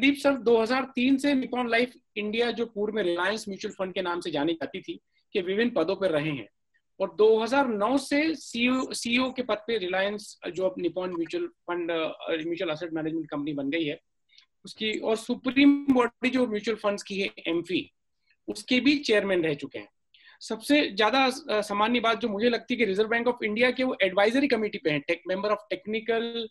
Sandeep sir 2003 से Nippon life India जो पूर्व में रिलायंस म्यूचुअल फंड के नाम से जानी जाती थी के विभिन्न पदों पर रहे हैं और 2009 से सीईओ सीईओ e e के पद पे रिलायंस जो अब Nippon mutual fund mutual asset management company बन गई है उसकी और सुप्रीम बॉडी जो म्यूचुअल फंड्स की है एमफी उसके भी चेयरमैन रह चुके हैं सबसे ज्यादा सामान्य बात जो मुझे लगती है कि रिजर्व बैंक ऑफ इंडिया के वो एडवाइजरी कमेटी पे है tech member of technical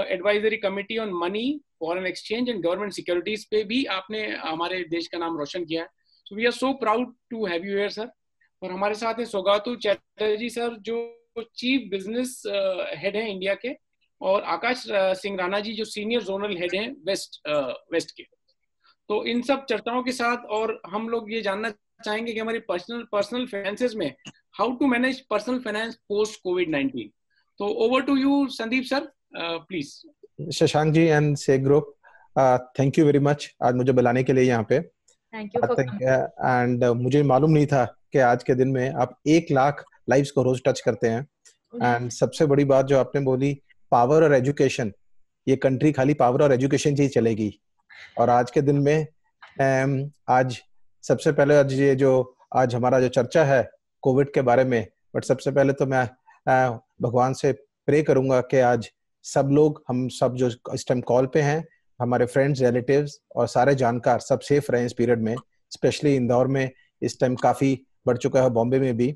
advisory committee on money foreign exchange and government securities पे भी आपने हमारे देश का नाम रोशन किया है so we are so proud to have you here sir और हमारे साथ हैं सौगातु चैटर्जी सर जो चीफ बिजनेस हेड हैं इंडिया के और आकाश uh, सिंह राणा जी जो सीनियर जोनल हेड हैं वेस्ट वेस्ट uh, के तो इन सब चर्चाओं के साथ और हम लोग ये जानना चाहेंगे कि हमारी पर्सनल पर्सनल फाइनेंसेस में how to manage personal finance post COVID nineteen तो over to you Sandeep sir please Shashank ji and से group thank you very much आज मुझे बुलाने के लिए यहाँ पे थैंक यू एंड मुझे मालूम नहीं था कि आज के दिन में आप एक लाख लाइव्स को रोज टच करते हैं एंड सबसे बड़ी बात जो आपने बोली पावर और एजुकेशन ये कंट्री खाली पावर और एजुकेशन से ही चलेगी और आज के दिन में um, आज सबसे पहले आज ये जो आज हमारा जो चर्चा है कोविड के बारे में बट सबसे पहले तो मैं uh, भगवान से प्रे करूंगा कि आज सब लोग हम सब जो इस टाइम कॉल पे हैं हमारे फ्रेंड्स रिलेटिव्स और सारे जानकार सब सेफ रहे इस पीरियड में स्पेशली इंदौर में इस टाइम काफी बढ़ चुका है बॉम्बे में भी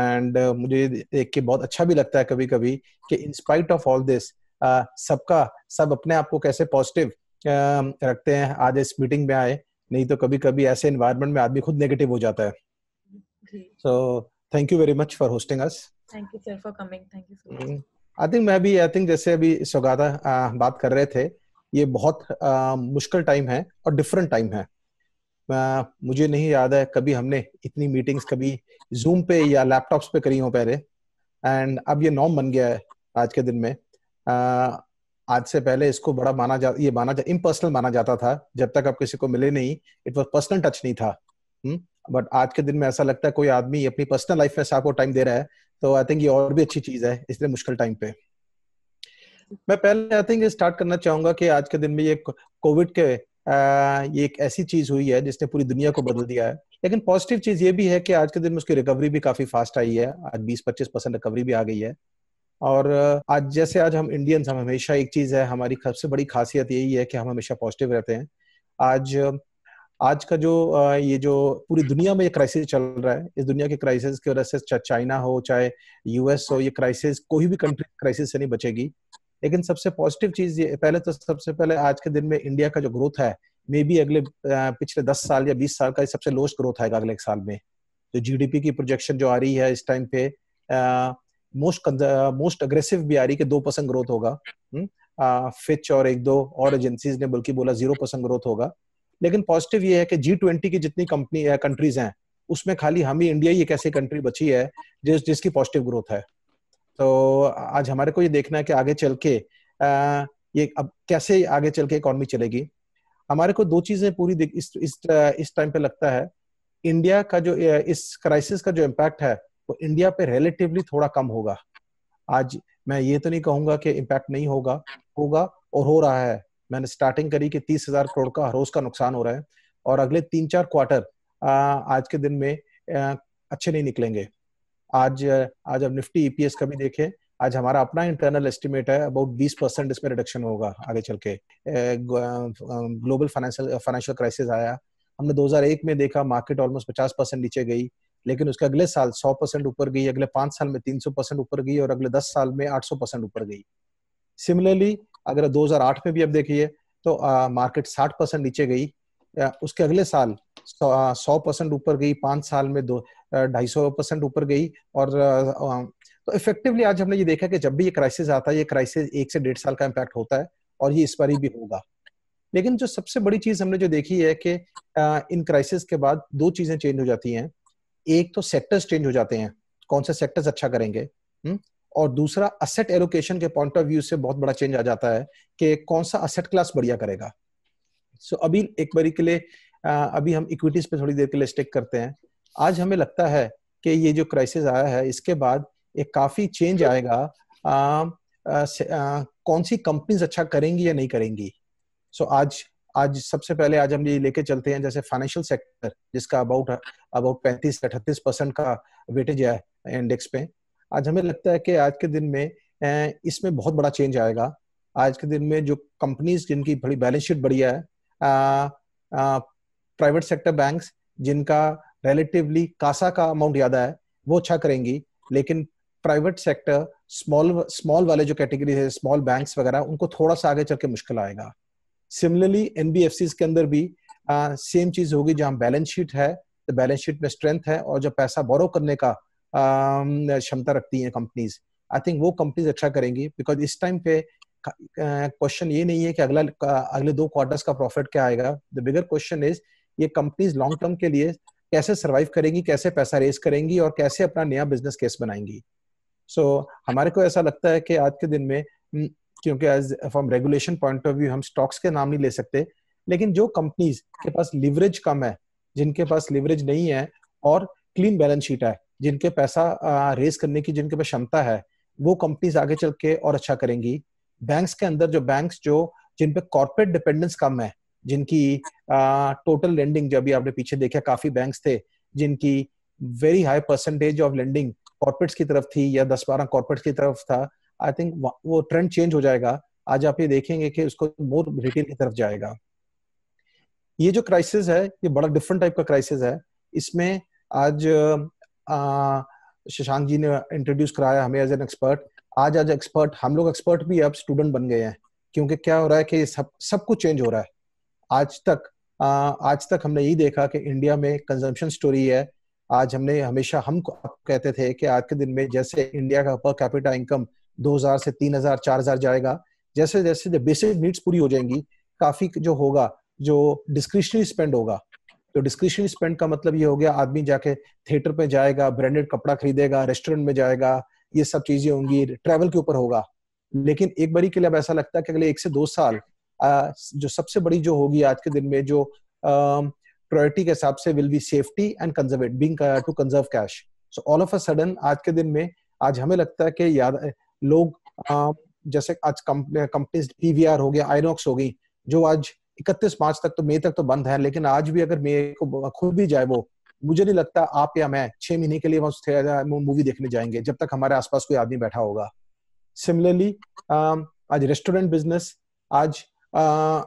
एंड uh, मुझे देख के बहुत अच्छा भी लगता है कभी कभी कि in spite of all this सबका सब अपने आप को कैसे पॉजिटिव uh, um, रखते हैं आज इस मीटिंग में आए नहीं तो कभी कभी ऐसे इन्वायरमेंट में आदमी खुद नेगेटिव हो जाता है so thank you very much for hosting us thank you sir for coming thank you so much I think मैं भी आई थिंक जैसे अभी सौगाता बात कर रहे थे ये बहुत आ, मुश्किल टाइम है और डिफरेंट टाइम है आ, मुझे नहीं याद है कभी हमने इतनी मीटिंग्स कभी जूम पे या लैपटॉप्स पे करी हो पहले एंड अब ये नॉर्म बन गया है आज के दिन में आ, आज से पहले इसको बड़ा माना जा ये माना जा इम्पर्सनल माना जाता था जब तक आप किसी को मिले नहीं इट वॉज पर्सनल टच नहीं था बट हम्म, आज के दिन में ऐसा लगता है कोई आदमी अपनी पर्सनल लाइफ में आपको टाइम दे रहा है तो आई थिंक ये और भी अच्छी चीज है इसलिए मुश्किल टाइम पे मैं पहले आई थिंक स्टार्ट करना चाहूंगा कि आज के दिन में ये कोविड के आ, ये एक ऐसी चीज हुई है जिसने पूरी दुनिया को बदल दिया है लेकिन पॉजिटिव चीज ये भी है कि आज के दिन में उसकी रिकवरी भी काफी फास्ट आई है आज 20-25 परसेंट रिकवरी भी आ गई है और आज जैसे आज हम इंडियंस हम हमेशा एक चीज है हमारी सबसे बड़ी खासियत यही है कि हम हमेशा पॉजिटिव रहते हैं आज आज का जो ये जो पूरी दुनिया में ये क्राइसिस चल रहा है इस दुनिया के क्राइसिस की वजह से चाहे चाइना हो चाहे यूएस हो ये क्राइसिस कोई भी कंट्री क्राइसिस से नहीं बचेगी लेकिन सबसे पॉजिटिव चीज ये पहले तो सबसे पहले आज के दिन में इंडिया का जो ग्रोथ है मे बी अगले पिछले दस साल या बीस साल का सबसे लोस्ट ग्रोथ आएगा अगले एक साल में जो जीडीपी की प्रोजेक्शन जो आ रही है इस टाइम पे मोस्ट मोस्ट अग्रेसिव भी आ रही है कि दो परसेंट ग्रोथ होगा फिच हम्म, और एक दो और एजेंसीज ने बल्कि बोला जीरो परसेंट ग्रोथ होगा लेकिन पॉजिटिव ये है कि जी ट्वेंटी की जितनी कंपनी कंट्रीज हैं उसमें खाली हम ही इंडिया ही एक ऐसी कंट्री बची है जिस जिसकी पॉजिटिव ग्रोथ है तो आज हमारे को ये देखना है कि आगे चल के आ, ये अब कैसे आगे चल के इकोनॉमी चलेगी हमारे को दो चीजें पूरी इस इस इस टाइम पे लगता है इंडिया का जो इस क्राइसिस का जो इम्पैक्ट है वो इंडिया पे रिलेटिवली थोड़ा कम होगा आज मैं ये तो नहीं कहूंगा कि इम्पैक्ट नहीं होगा होगा और हो रहा है मैंने स्टार्टिंग करी कि तीस हजार करोड़ का हर रोज का नुकसान हो रहा है और अगले तीन चार क्वार्टर आज के दिन में अच्छे नहीं निकलेंगे आज आज अब निफ्टी ईपीएस e का भी देखें आज हमारा अपना इंटरनल एस्टिमेट है अबाउट 20 परसेंट इसमें रिडक्शन होगा आगे चल के ग्लोबल फाइनेंशियल फाइनेंशियल क्राइसिस आया हमने 2001 में देखा मार्केट ऑलमोस्ट 50 परसेंट नीचे गई लेकिन उसके अगले साल 100 परसेंट ऊपर गई अगले पांच साल में 300 परसेंट ऊपर गई और अगले दस साल में 800 परसेंट ऊपर गई सिमिलरली अगर 2008 में भी अब देखिए तो आ, मार्केट 60 परसेंट नीचे गई आ, उसके अगले साल सौ परसेंट ऊपर गई पांच साल में दो ढाई सौ परसेंट ऊपर गई और आ, तो इफेक्टिवली आज हमने ये देखा कि जब भी ये क्राइसिस आता है ये क्राइसिस एक से डेढ़ साल का इम्पैक्ट होता है और ये इस बार भी होगा लेकिन जो सबसे बड़ी चीज हमने जो देखी है कि इन क्राइसिस के बाद दो चीजें चेंज हो जाती हैं एक तो सेक्टर्स चेंज हो जाते हैं कौन से सेक्टर्स अच्छा करेंगे हुँ? हम्म, और दूसरा असेट एलोकेशन के पॉइंट ऑफ व्यू से बहुत बड़ा चेंज आ जाता है कि कौन सा असेट क्लास बढ़िया करेगा सो so, अभी एक बारी के लिए अभी हम इक्विटीज पे थोड़ी देर के लिए स्टेक करते हैं आज हमें लगता है कि ये जो क्राइसिस आया है इसके बाद एक काफी चेंज आएगा आ, आ, आ, कौन सी कंपनीज अच्छा करेंगी या नहीं करेंगी सो so, आज आज सबसे पहले आज हम ये लेके चलते हैं जैसे फाइनेंशियल सेक्टर जिसका अबाउट अबाउट पैंतीस अठतीस परसेंट का वेटेज है इंडेक्स पे आज हमें लगता है कि आज के दिन में इसमें बहुत बड़ा चेंज आएगा आज के दिन में जो कंपनीज जिनकी बड़ी बैलेंस शीट बढ़िया है प्राइवेट सेक्टर बैंक्स जिनका रिलेटिवली कासा का अमाउंट ज्यादा है वो अच्छा करेंगी लेकिन प्राइवेट सेक्टर स्मॉल स्मॉल वाले जो कैटेगरी है स्मॉल बैंक्स वगैरह उनको थोड़ा सा आगे चल के मुश्किल आएगा सिमिलरली एनबीएफसी के अंदर भी सेम चीज होगी जहां बैलेंस शीट है तो बैलेंस शीट में स्ट्रेंथ है और जब पैसा बोरो करने का Um, क्षमता रखती हैं कंपनीज आई थिंक वो कंपनीज अच्छा करेंगी बिकॉज इस टाइम पे क्वेश्चन ये नहीं है कि अगला अगले दो क्वार्टर्स का प्रॉफिट क्या आएगा द बिगर क्वेश्चन इज ये कंपनीज लॉन्ग टर्म के लिए कैसे सर्वाइव करेंगी कैसे पैसा रेस करेंगी और कैसे अपना नया बिजनेस केस बनाएंगी सो so, हमारे को ऐसा लगता है कि आज के दिन में क्योंकि as from regulation point of view हम स्टॉक्स के नाम नहीं ले सकते लेकिन जो कंपनीज के पास लिवरेज कम है जिनके पास लिवरेज नहीं है और क्लीन बैलेंस शीट है जिनके पैसा रेज करने की जिनके पास क्षमता है वो कंपनीज आगे चल के और अच्छा करेंगी बैंक्स के अंदर जो बैंक्स जो जिन पे कॉर्पोरेट डिपेंडेंस कम है जिनकी टोटल लेंडिंग जो अभी आपने पीछे देखा काफी बैंक्स थे जिनकी very high percentage of lending corporates की तरफ थी या दस बारह कॉर्पोरेट्स की तरफ था आई थिंक वो ट्रेंड चेंज हो जाएगा आज आप ये देखेंगे कि उसको मोर रिटेल की तरफ जाएगा ये जो क्राइसिस है ये बड़ा डिफरेंट टाइप का क्राइसिस है इसमें आज शशांक जी ने इंट्रोड्यूस कराया हमें एज एन एक्सपर्ट आज आज एक्सपर्ट हम लोग एक्सपर्ट भी अब स्टूडेंट बन गए हैं क्योंकि क्या हो रहा है कि सब सब कुछ चेंज हो रहा है आज तक आ, आज तक हमने यही देखा कि इंडिया में कंजम्पशन स्टोरी है आज हमने हमेशा हम कहते थे कि आज के दिन में जैसे इंडिया का पर कैपिटा इनकम 2000 से 3000 4000 जाएगा जैसे जैसे जो बेसिक नीड्स पूरी हो जाएंगी काफी जो होगा जो डिस्क्रिशनरी स्पेंड होगा तो डिस्क्रिशनरी स्पेंड का मतलब ये हो गया आदमी जाके थिएटर पे जाएगा ब्रांडेड कपड़ा खरीदेगा रेस्टोरेंट में जाएगा ये सब चीजें होंगी ट्रेवल के ऊपर होगा लेकिन एक बारी के लिए अब ऐसा लगता है कि अगले एक से दो साल जो सबसे बड़ी जो होगी आज के दिन में जो प्रायोरिटी के हिसाब से will be safety and conservative being to conserve cash so all of a sudden आज के दिन में आज हमें लगता है कि याद लोग जैसे आज कंपनीज पीवीआर हो गया आईनॉक्स हो गई जो आज इकतीस मार्च तक तो मई तक तो बंद है लेकिन आज भी अगर मई को खुल भी जाए वो मुझे नहीं लगता आप या मैं छह महीने के लिए मूवी देखने जाएंगे जब तक हमारे आसपास कोई आदमी बैठा होगा सिमिलरली um, आज रेस्टोरेंट बिजनेस आज uh,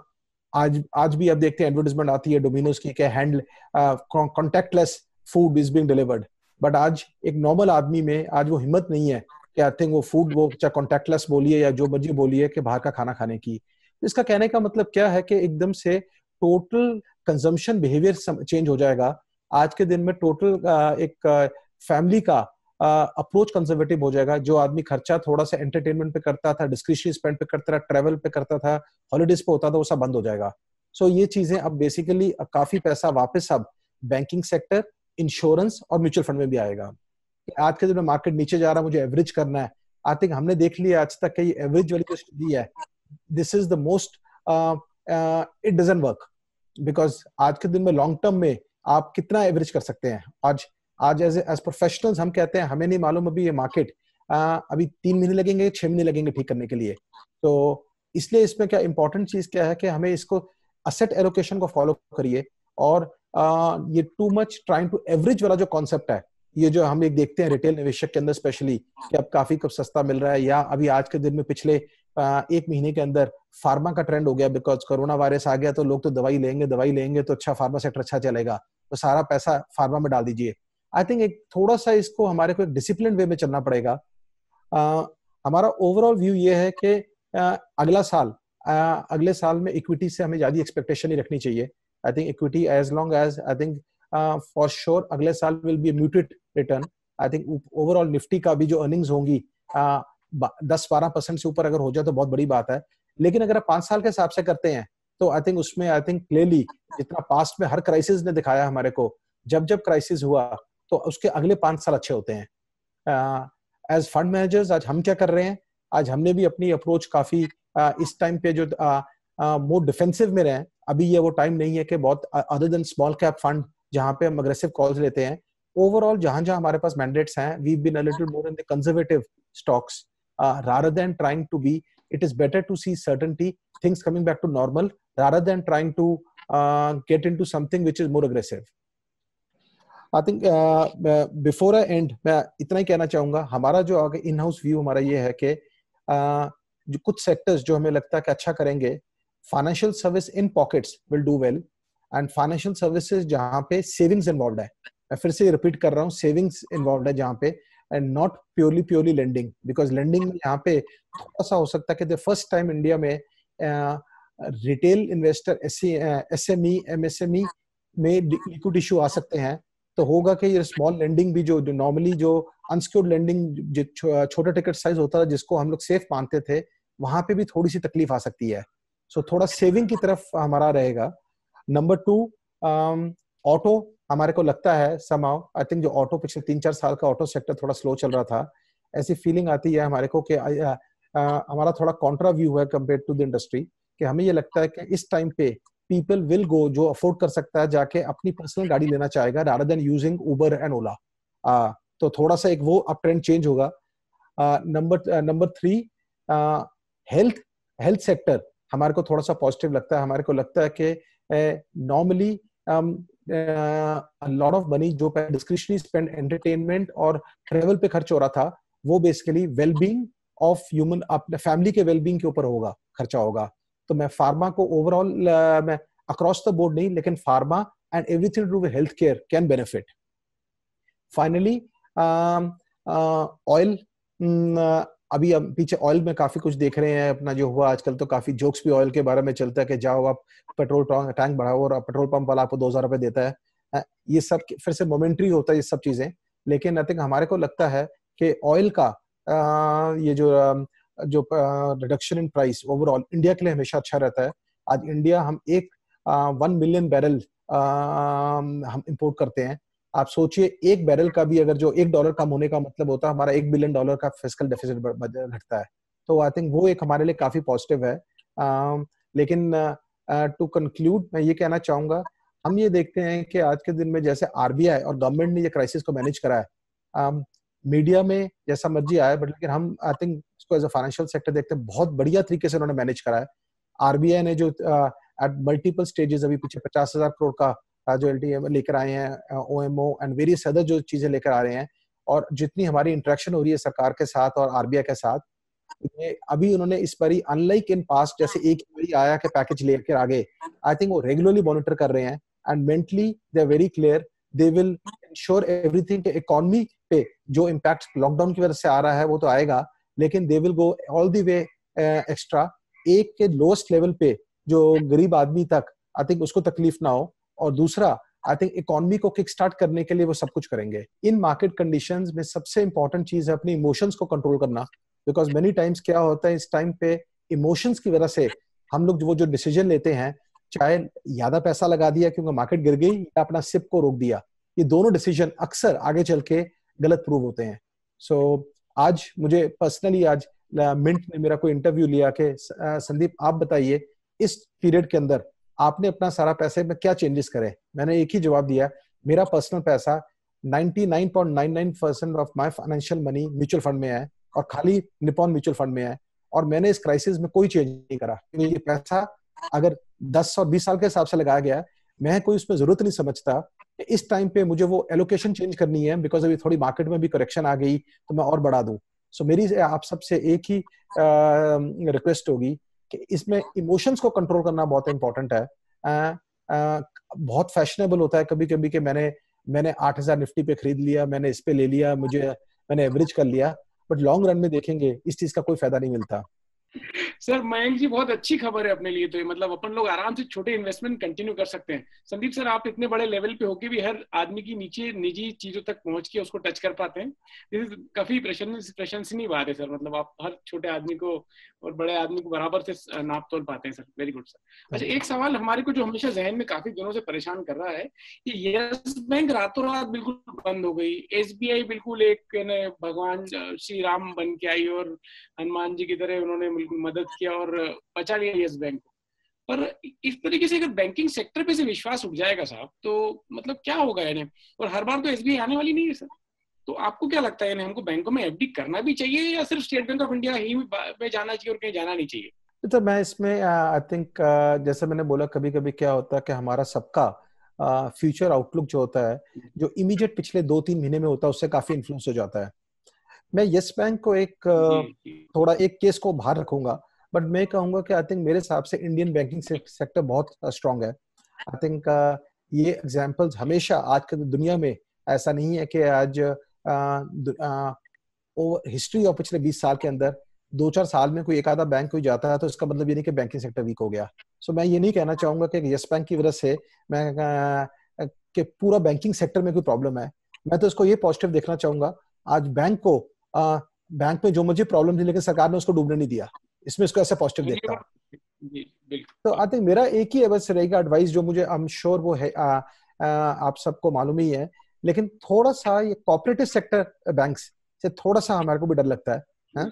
आज आज भी अब देखते हैं एडवर्टीजमेंट आती है डोमिनोज की क्या hand contactless food is being delivered but आज एक नॉर्मल आदमी में आज वो हिम्मत नहीं है कि आई थिंक वो फूड वो चाहे कॉन्टेक्टलेस बोलिए या जो मर्जी बोलिए कि बाहर का खाना खाने की तो इसका कहने का मतलब क्या है कि एकदम से टोटल कंजम्पशन बिहेवियर चेंज हो जाएगा आज के दिन में टोटल एक फैमिली का अप्रोच कंजर्वेटिव हो जाएगा जो आदमी खर्चा थोड़ा सा एंटरटेनमेंट पे करता था डिस्क्रिशन स्पेंड पे करता था ट्रेवल पे करता था हॉलीडेज पे होता था वो सब बंद हो जाएगा सो so, ये चीजें अब बेसिकली काफी पैसा वापस अब बैंकिंग सेक्टर इंश्योरेंस और म्यूचुअल फंड में भी आएगा आज के दिन में मार्केट नीचे जा रहा है मुझे एवरेज करना है आई थिंक हमने देख लिया आज तक कई एवरेज जो दी है this is the most it doesn't work because आज के दिन में लॉन्ग टर्म में आप कितना एवरेज कर सकते हैं आज आज एज एज प्रोफेशनल्स हम कहते हैं हमें नहीं मालूम अभी ये मार्केट uh, अभी तीन महीने लगेंगे छह महीने लगेंगे ठीक करने के लिए तो इसलिए इसमें क्या इंपॉर्टेंट चीज क्या है कि हमें इसको असेट एलोकेशन को फॉलो करिए और uh, ये too much trying to average वाला जो कॉन्सेप्ट है ये जो हम एक देखते हैं रिटेल निवेशक के अंदर स्पेशली कि अब काफी कब सस्ता मिल रहा है या अभी आज के दिन में पिछले एक महीने के अंदर फार्मा का ट्रेंड हो गया बिकॉज कोरोना वायरस आ गया तो लोग तो दवाई लेंगे दवाई लेंगे तो अच्छा फार्मा सेक्टर अच्छा चलेगा तो सारा पैसा फार्मा में डाल दीजिए आई थिंक एक थोड़ा सा इसको हमारे को एक डिसिप्लिन वे में चलना पड़ेगा आ, हमारा ओवरऑल व्यू ये है कि अगला साल आ, अगले साल में इक्विटी से हमें ज्यादा एक्सपेक्टेशन ही रखनी चाहिए I think equity as long as I think for sure अगले साल will be muted return I think overall Nifty का भी जो अर्निंग्स होंगी दस बारह परसेंट से ऊपर अगर हो जाए तो बहुत बड़ी बात है लेकिन अगर आप पांच साल के हिसाब से करते हैं तो आई थिंक उसमें आई थिंक क्लियरली जितना पास्ट में हर क्राइसिस ने दिखाया हमारे को जब जब क्राइसिस हुआ तो उसके अगले पांच साल अच्छे होते हैं एज फंड मैनेजर्स आज हम क्या कर रहे हैं आज हमने भी अपनी अप्रोच काफी आ, इस टाइम पे जो वो डिफेंसिव में रहे अभी ये वो टाइम नहीं है कि बहुत other than small cap fund जहां पे हम अग्रेसिव कॉल्स लेते हैं ओवरऑल जहां जहां हमारे पास मैंडेट्स हैं we been little more in the conservative stocks uh, rather than trying to be it is better to see certainty things coming back to normal rather than trying to uh, get into something which is more aggressive I think before I end मैं इतना ही कहना चाहूंगा हमारा जो आगे in house view हमारा ये है कि uh, जो कुछ सेक्टर्स जो हमें लगता है कि अच्छा करेंगे financial service in pockets will do well and financial services जहाँ पे सेविंग्स इन्वॉल्व है मैं फिर से रिपीट कर रहा हूँ सेविंग्स इन्वॉल्व है जहाँ पे and not purely purely lending because lending में यहाँ पे थोड़ा सा हो सकता है कि फर्स्ट टाइम इंडिया में retail investor S M E M S M E में लिक्विड इशू आ सकते हैं तो होगा कि ये स्मॉल लेंडिंग भी जो जो नॉर्मली जो अनस्क्योर्ड लेंडिंग जो छोटा टिकट साइज होता था जिसको हम लोग सेफ मानते थे वहां पे भी थोड़ी सी तकलीफ आ सकती है सो so, थोड़ा सेविंग की तरफ हमारा रहेगा नंबर टू ऑटो हमारे को लगता है समाव आई थिंक जो ऑटो पिछले तीन चार साल का ऑटो सेक्टर थोड़ा स्लो चल रहा था ऐसी फीलिंग आती है हमारे को कि हमारा थोड़ा कॉन्ट्रा व्यू है कम्पेयर टू द इंडस्ट्री कि हमें ये लगता है कि इस टाइम पे पीपल विल गो जो अफोर्ड कर सकता है जाके अपनी पर्सनल गाड़ी लेना चाहेगा rather than using Uber and Ola तो थोड़ा सा एक वो अप ट्रेंड चेंज होगा number number three health health sector हमारे को थोड़ा सा पॉजिटिव लगता है हमारे को लगता है कि normally Uh, a of money जो डिस्क्रिप्शन स्पेंड एंटरटेनमेंट और ट्रेवल पे खर्च हो रहा था वो बेसिकली वेलबींग ऑफ ह्यूमन अपने फैमिली के वेलबींग के ऊपर होगा खर्चा होगा तो मैं फार्मा को ओवरऑल uh, मैं अक्रॉस द बोर्ड नहीं लेकिन pharma and everything to health care can benefit finally oil अभी हम पीछे ऑयल में काफी कुछ देख रहे हैं अपना जो हुआ आजकल तो काफी जोक्स भी ऑयल के बारे में चलता है कि जाओ आप पेट्रोल टैंक बढ़ाओ और पेट्रोल पंप वाला आपको दो हजार रुपए देता है ये सब फिर से मोमेंट्री होता है ये सब चीजें लेकिन आई थिंक हमारे को लगता है कि ऑयल का आ, ये जो जो reduction in price overall India के लिए हमेशा अच्छा रहता है आज इंडिया हम एक वन मिलियन बैरल हम इम्पोर्ट करते हैं आप सोचिए एक बैरल का भी अगर जो एक डॉलर कम होने का मतलब होता है हमारा एक बिलियन डॉलर का फिजिकल डेफिसिट घटता है तो आई थिंक वो एक हमारे लिए काफी पॉजिटिव है uh, लेकिन टू कंक्लूड मैं ये कहना चाहूंगा हम ये देखते हैं कि आज के दिन में जैसे आरबीआई और गवर्नमेंट ने ये क्राइसिस को मैनेज करा है मीडिया में जैसा मर्जी आया बट लेकिन हम आई थिंक इसको एज अ फाइनेंशियल सेक्टर देखते हैं बहुत बढ़िया तरीके से उन्होंने मैनेज करा है आरबीआई ने जो एट मल्टीपल स्टेजेस अभी पीछे पचास हजार करोड़ का जो एल लेकर आए हैं O M O and various other जो चीज़ें लेकर आ रहे हैं और जितनी हमारी इंट्रेक्शन हो रही है सरकार के साथ और आरबीआई के साथ ये अभी उन्होंने इस पर ही अनलाइक इन पास जैसे एक ही आया के पैकेज लेकर आगे आई थिंक वो रेगुलरली मॉनिटर कर रहे हैं and mentally they are very clear they will ensure everything economy पे जो इम्पैक्ट लॉकडाउन की वजह से आ रहा है वो तो आएगा लेकिन they will go all the way extra एक के लोएस्ट लेवल पे जो गरीब आदमी तक आई थिंक उसको तकलीफ ना हो और दूसरा आई थिंक इकोनॉमी को किक स्टार्ट करने के लिए वो सब कुछ करेंगे इन मार्केट कंडीशन में सबसे इंपॉर्टेंट चीज है अपनी इमोशंस को कंट्रोल करना बिकॉज मेनी टाइम्स क्या होता है इस टाइम पे इमोशंस की वजह से हम लोग वो जो डिसीजन लेते हैं चाहे ज्यादा पैसा लगा दिया क्योंकि मार्केट गिर गई या अपना सिप को रोक दिया ये दोनों डिसीजन अक्सर आगे चल के गलत प्रूव होते हैं सो so, आज मुझे पर्सनली आज मिंट ने मेरा कोई इंटरव्यू लिया के संदीप आप बताइए इस पीरियड के अंदर आपने अपना सारा पैसे में क्या चेंजेस करे मैंने एक ही जवाब दिया मेरा पर्सनल पैसा 99.99 percent of my financial money mutual fund में है और खाली निपॉन म्यूचुअल फंड में है और मैंने इस क्राइसिस में कोई चेंज नहीं करा क्योंकि ये पैसा अगर 10 और 20 साल के हिसाब से लगाया गया मैं कोई उसमें जरूरत नहीं समझता इस टाइम पे मुझे वो एलोकेशन चेंज करनी है बिकॉज अभी थोड़ी मार्केट में भी करेक्शन आ गई तो मैं और बढ़ा दूं सो so, मेरी आप सबसे एक ही रिक्वेस्ट होगी कि इसमें इमोशंस को कंट्रोल करना बहुत इंपॉर्टेंट है आ, आ, बहुत फैशनेबल होता है कभी कभी कि मैंने मैंने आठ हजार निफ्टी पे खरीद लिया मैंने इस पे ले लिया मुझे मैंने एवरेज कर लिया बट लॉन्ग रन में देखेंगे इस चीज का कोई फायदा नहीं मिलता सर मयंक जी बहुत अच्छी खबर है अपने लिए तो ये मतलब अपन लोग आराम से छोटे इन्वेस्टमेंट कंटिन्यू कर सकते हैं संदीप सर आप इतने बड़े लेवल पे होके भी हर आदमी की नीचे निजी चीजों तक पहुंच के उसको टच कर पाते हैं दिस काफी प्रशंसनीय बात है सर मतलब आप हर छोटे आदमी को और बड़े आदमी को बराबर से नाप तोल पाते हैं सर वेरी गुड सर अच्छा एक सवाल हमारे को जो हमेशा जहन में काफी दिनों से परेशान कर रहा है कि यस बैंक रातों रात बिल्कुल बंद हो गई एस बिल्कुल एक भगवान श्री राम बन के आई और हनुमान जी की तरह उन्होंने बिल्कुल मदद किया और बचा लिया येस बैंक को पर इस तरीके से अगर बैंकिंग सेक्टर पे से विश्वास उठ जाएगा साहब तो मतलब क्या होगा यानी और हर बार तो एस आने वाली नहीं है सर तो आपको क्या लगता है हमको बैंकों में एफडी करना भी चाहिए या सिर्फ स्टेट बैंक ऑफ इंडिया ही में जाना चाहिए और कहीं जाना नहीं चाहिए तो मैं इसमें आई थिंक uh, जैसे मैंने बोला कभी कभी क्या होता है कि हमारा सबका फ्यूचर आउटलुक जो होता है जो इमीडिएट पिछले दो तीन महीने में होता है उससे काफी इन्फ्लुएंस हो जाता है मैं यस yes बैंक को एक थोड़ा एक केस को बाहर रखूंगा बट मैं कहूंगा कि आई थिंक मेरे हिसाब से इंडियन बैंकिंग सेक्टर बहुत स्ट्रांग है आई थिंक ये एग्जाम्पल्स हमेशा आज के दुनिया में ऐसा नहीं है कि आज हिस्ट्री ऑफ पिछले 20 साल के अंदर दो चार साल में कोई एक आधा बैंक कोई जाता है तो इसका मतलब ये नहीं कि बैंकिंग सेक्टर वीक हो गया सो so, मैं ये नहीं कहना चाहूंगा कि यस बैंक की वजह से मैं कि पूरा बैंकिंग सेक्टर में कोई प्रॉब्लम है मैं तो इसको ये पॉजिटिव देखना चाहूंगा आज बैंक को आ, बैंक में जो मुझे प्रॉब्लम थी लेकिन सरकार ने उसको डूबने नहीं दिया इसमें इसको ऐसा पॉजिटिव देखता हूँ तो आई थिंक मेरा एक ही बस रहेगा एडवाइस जो मुझे आई एम श्योर वो है आ, आ, आप सबको मालूम ही है लेकिन थोड़ा सा ये कॉपरेटिव सेक्टर बैंक से थोड़ा सा हमारे को भी डर लगता है, है? हाँ?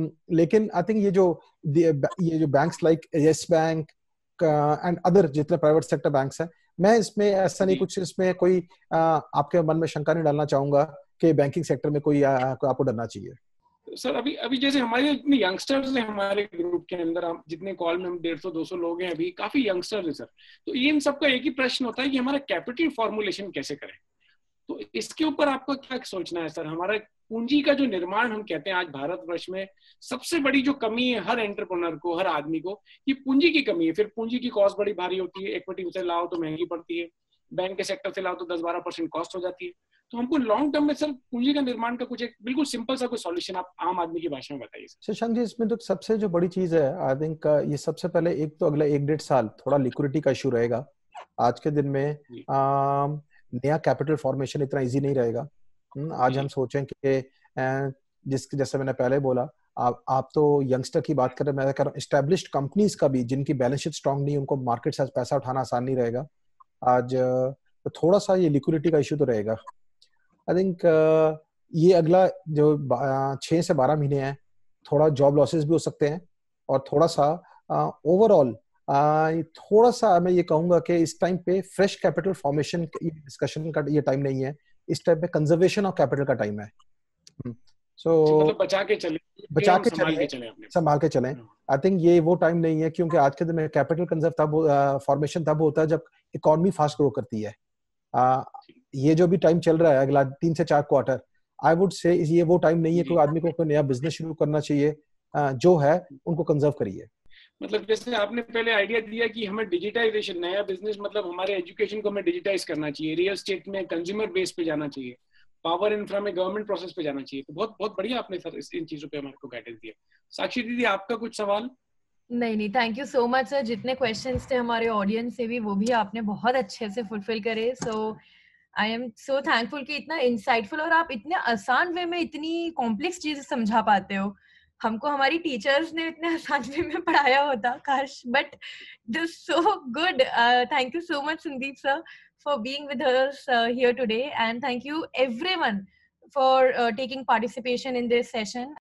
Um, लेकिन आई थिंक ये जो ये जो bank like Yes Bank and other जितने प्राइवेट सेक्टर बैंक है मैं इसमें ऐसा नहीं कुछ इसमें कोई आ, आपके मन में शंका नहीं डालना चाहूंगा कि बैंकिंग सेक्टर में कोई आ, को आपको डरना चाहिए सर अभी अभी जैसे हमारे जितने यंगस्टर्स हैं हमारे ग्रुप के अंदर हम जितने कॉल में हम डेढ़ सौ दो सौ लोग हैं अभी काफी यंगस्टर्स हैं सर तो ये इन सबका एक ही प्रश्न होता है कि हमारा कैपिटल फॉर्मुलेशन कैसे करें तो इसके ऊपर आपका क्या सोचना है सर हमारा पूंजी का जो निर्माण हम कहते हैं आज भारतवर्ष में सबसे बड़ी जो कमी है हर एंटरप्रनर को हर आदमी को ये पूंजी की कमी है फिर पूंजी की कॉस्ट बड़ी भारी होती है इक्विटी से लाओ तो महंगी पड़ती है बैंक के सेक्टर से लाओ तो दस बारह परसेंट कॉस्ट हो जाती है तो हमको लॉन्ग टर्म में सर पूंजी का निर्माण का कुछ एक बिल्कुल सिंपल सा कोई सॉल्यूशन आप आम आदमी की भाषा में बताइए शशांक जी इसमें तो सबसे जो बड़ी चीज है आई थिंक uh, ये सबसे पहले एक तो अगले एक डेढ़ साल थोड़ा लिक्विडिटी का इशू रहेगा आज के दिन में आ, um, नया कैपिटल फॉर्मेशन इतना इजी नहीं रहेगा हम्म, आज हम सोचें कि uh, जिस जैसे मैंने पहले बोला आप आप तो यंगस्टर की बात कर करें मैं कह रहा हूँ स्टैब्लिश कंपनीज का भी जिनकी बैलेंस शीट स्ट्रांग नहीं उनको मार्केट से पैसा उठाना आसान नहीं रहेगा आज uh, तो थोड़ा सा ये लिक्विडिटी का इशू तो रहेगा आई थिंक uh, ये अगला जो uh, छः से बारह महीने हैं थोड़ा जॉब लॉसेस भी हो सकते हैं और थोड़ा सा ओवरऑल uh, थोड़ा सा मैं ये कहूंगा कि इस टाइम पे फ्रेश कैपिटल फॉर्मेशन डिस्कशन का ये टाइम नहीं है इस टाइम पे कंजर्वेशन ऑफ कैपिटल का टाइम है सो hmm. so, मतलब बचा के चले बचा के चले संभाल के चले आई हाँ। थिंक ये वो टाइम नहीं है क्योंकि आज के दिन में कैपिटल कंजर्व तब फॉर्मेशन तब होता है जब इकोनॉमी फास्ट ग्रो करती है ये जो भी टाइम चल रहा है अगला तीन से चार क्वार्टर आई वुड से ये वो टाइम नहीं है कोई आदमी को कोई नया बिजनेस शुरू करना चाहिए जो है उनको कंजर्व करिए मतलब जैसे आपने पहले आइडिया दिया कि हमें डिजिटाइजेशन नया बिजनेस मतलब हमारे एजुकेशन को हमें डिजिटाइज करना चाहिए रियल स्टेट में कंज्यूमर बेस पे जाना चाहिए पावर इंफ्रा में गवर्नमेंट प्रोसेस पे जाना चाहिए तो बहुत बहुत बढ़िया आपने सर इन चीजों पे हमारे को गाइडेंस दिया साक्षी दीदी आपका कुछ सवाल नहीं नहीं thank you so much sir जितने क्वेश्चन थे हमारे ऑडियंस से भी वो भी आपने बहुत अच्छे से फुलफिल करे सो आई एम सो थैंकफुल कि इतना इंसाइटफुल और आप इतने आसान वे में इतनी कॉम्प्लेक्स चीजें समझा पाते हो हमको हमारी टीचर्स ने इतने आसान वे में पढ़ाया होता काश but this so good thank you so much Sandeep sir for being with us here today and thank you everyone one for taking participation in this session